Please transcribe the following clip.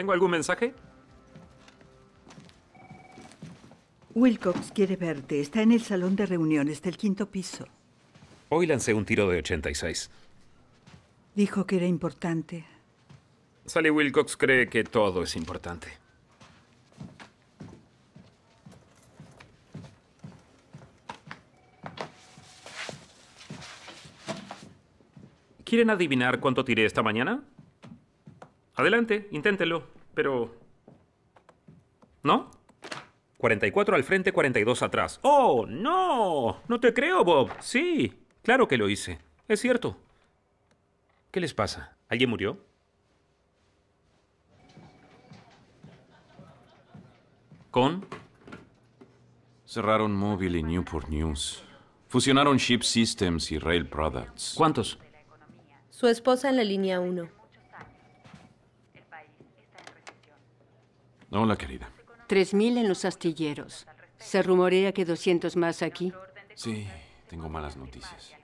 ¿Tengo algún mensaje? Wilcox quiere verte. Está en el salón de reuniones del quinto piso. Hoy lancé un tiro de 86. Dijo que era importante. Sally Wilcox cree que todo es importante. ¿Quieren adivinar cuánto tiré esta mañana? Adelante, inténtelo, pero... ¿No? 44 al frente, 42 atrás. ¡Oh, no! No te creo, Bob. Sí, claro que lo hice. Es cierto. ¿Qué les pasa? ¿Alguien murió? ¿Con? Cerraron móvil y Newport News. Fusionaron Ship Systems y Rail Products. ¿Cuántos? Su esposa en la línea 1. Hola, querida. 3.000 en los astilleros. Se rumorea que 200 más aquí. Sí, tengo malas noticias.